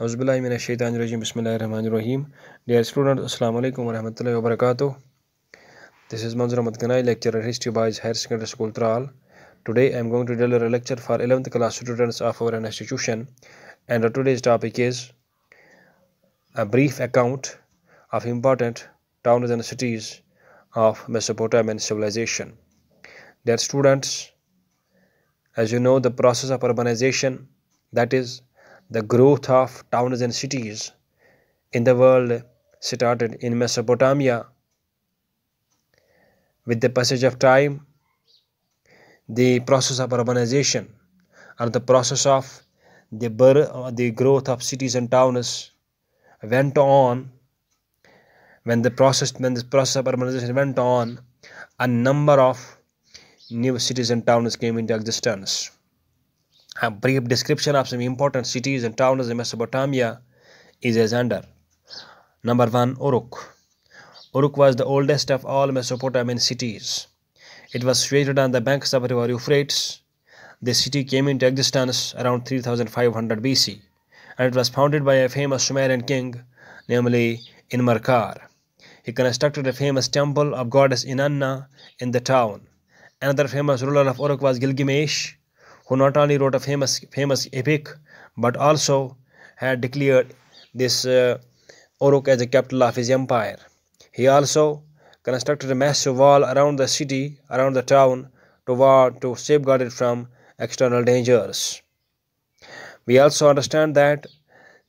Auzubillahiminashaitanirajim Bismillahirrahmanirrahim Dear student, Assalamu alaikum wa rahmatullahi wa barakatuh This is Manzur Ahmad Ganai, lecturer history by Higher Secondary School Tral Today I am going to deliver a lecture for 11th class students of our institution and today's topic is a brief account of important towns and cities of Mesopotamian civilization Dear students, as you know the process of urbanization that is the growth of towns and cities in the world started in Mesopotamia. With the passage of time, the process of urbanization or the process of the, birth, uh, the growth of cities and towns went on when the process when this process of urbanization went on a number of new cities and towns came into existence a brief description of some important cities and towns in Mesopotamia is as under. Number 1. Uruk Uruk was the oldest of all Mesopotamian cities. It was situated on the banks of the river Euphrates. The city came into existence around 3500 BC and it was founded by a famous Sumerian king, namely Inmarkar. He constructed a famous temple of goddess Inanna in the town. Another famous ruler of Uruk was Gilgamesh who not only wrote a famous, famous epic but also had declared this uh, Uruk as the capital of his empire. He also constructed a massive wall around the city, around the town, to, war, to safeguard it from external dangers. We also understand that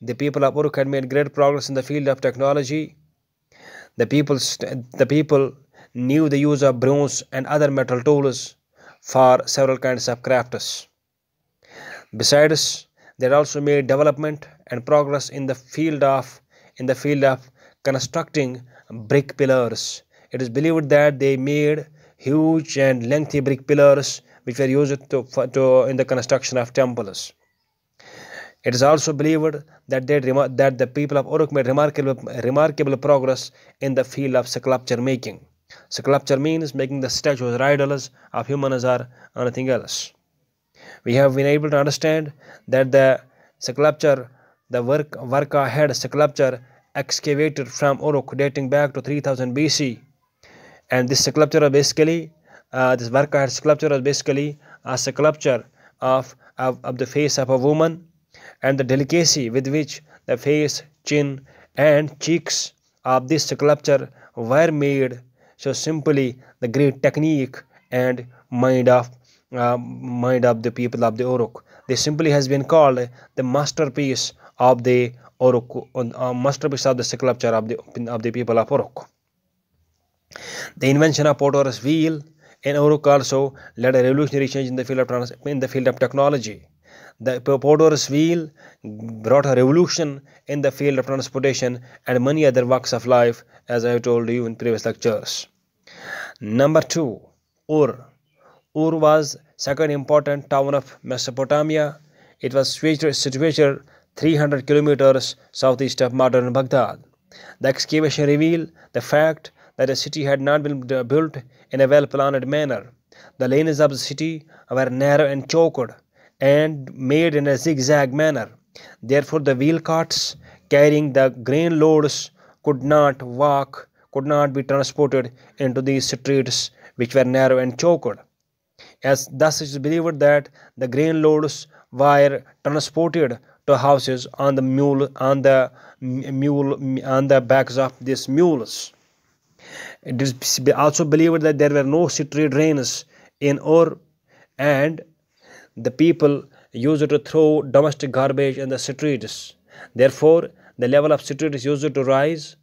the people of Uruk had made great progress in the field of technology. The people, the people knew the use of bronze and other metal tools for several kinds of crafts. Besides, they also made development and progress in the field of in the field of constructing brick pillars. It is believed that they made huge and lengthy brick pillars which were used to, to in the construction of temples. It is also believed that they that the people of Uruk made remarkable remarkable progress in the field of sculpture making. Sculpture means making the statues or idols of humans or anything else we have been able to understand that the sculpture, the work, Varka head sculpture excavated from Uruk dating back to 3000 BC. And this sculpture is basically, uh, this Varka head sculpture is basically a sculpture of, of, of the face of a woman and the delicacy with which the face, chin and cheeks of this sculpture were made so simply the great technique and mind of uh, mind of the people of the Uruk. They simply has been called the masterpiece of the Uruk, uh, uh masterpiece of the sculpture of the, of the people of Uruk. The invention of Potter's wheel in Uruk also led a revolutionary change in the field of, trans in the field of technology. The Potter's wheel brought a revolution in the field of transportation and many other walks of life as I have told you in previous lectures. Number two, Ur Ur was second important town of Mesopotamia. It was situated 300 kilometers southeast of modern Baghdad. The excavation revealed the fact that the city had not been built in a well-planned manner. The lanes of the city were narrow and choked and made in a zigzag manner. Therefore, the wheel carts carrying the grain loads could not walk, could not be transported into these streets which were narrow and choked. As thus it is believed that the grain loads were transported to houses on the mule on the mule on the backs of these mules. It is also believed that there were no street drains in Ur and the people used to throw domestic garbage in the streets. Therefore, the level of streets used to rise,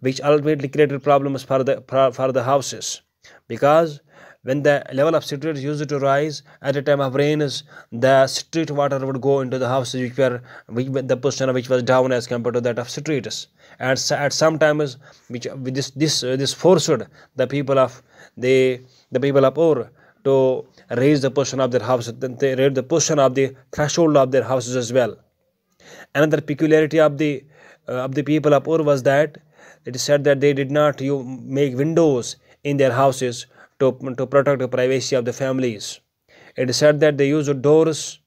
which ultimately created problems for the, for the houses because when the level of citrate used to rise at the time of rains, the street water would go into the houses which were which, the position which was down as compared to that of streets. And at some times, which this this uh, this forced the people of the the people of Ur to raise the position of their houses. Then they raised the position of the threshold of their houses as well. Another peculiarity of the uh, of the people of Ur was that it is said that they did not you make windows in their houses to, to protect the privacy of the families. It is said that they use doors,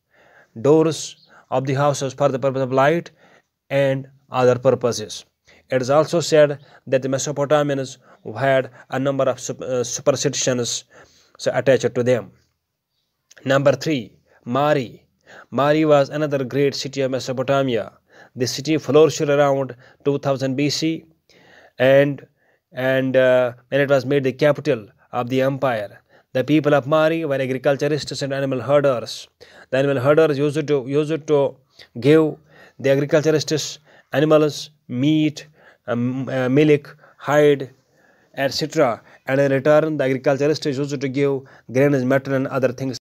doors of the houses for the purpose of light and other purposes. It is also said that the Mesopotamians had a number of uh, superstitions attached to them. Number three, Mari. Mari was another great city of Mesopotamia. The city flourished around 2000 BC and and uh, when it was made the capital of the empire. The people of Mari were agriculturists and animal herders. The animal herders used to, used to give the agriculturists animals, meat, um, uh, milk, hide, etc. And in return, the agriculturists used to give grains, metal, and other things.